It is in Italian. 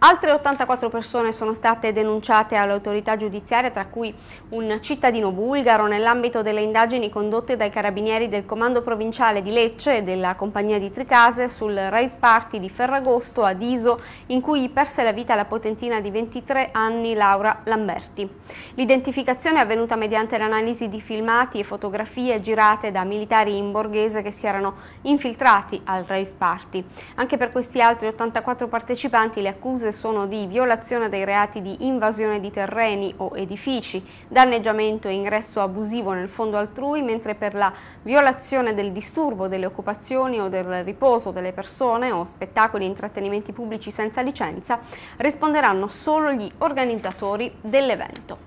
Altre 84 persone sono state denunciate all'autorità giudiziaria, tra cui un cittadino bulgaro, nell'ambito delle indagini condotte dai carabinieri del Comando Provinciale di Lecce e della Compagnia di Tricase sul rave party di Ferragosto a Diso, in cui perse la vita la potentina di 23 anni Laura Lamberti. L'identificazione è avvenuta mediante l'analisi di filmati e fotografie girate da militari in borghese che si erano infiltrati al rave party. Anche per questi altri 84 partecipanti le accuse accuse sono di violazione dei reati di invasione di terreni o edifici, danneggiamento e ingresso abusivo nel fondo altrui, mentre per la violazione del disturbo delle occupazioni o del riposo delle persone o spettacoli e intrattenimenti pubblici senza licenza risponderanno solo gli organizzatori dell'evento.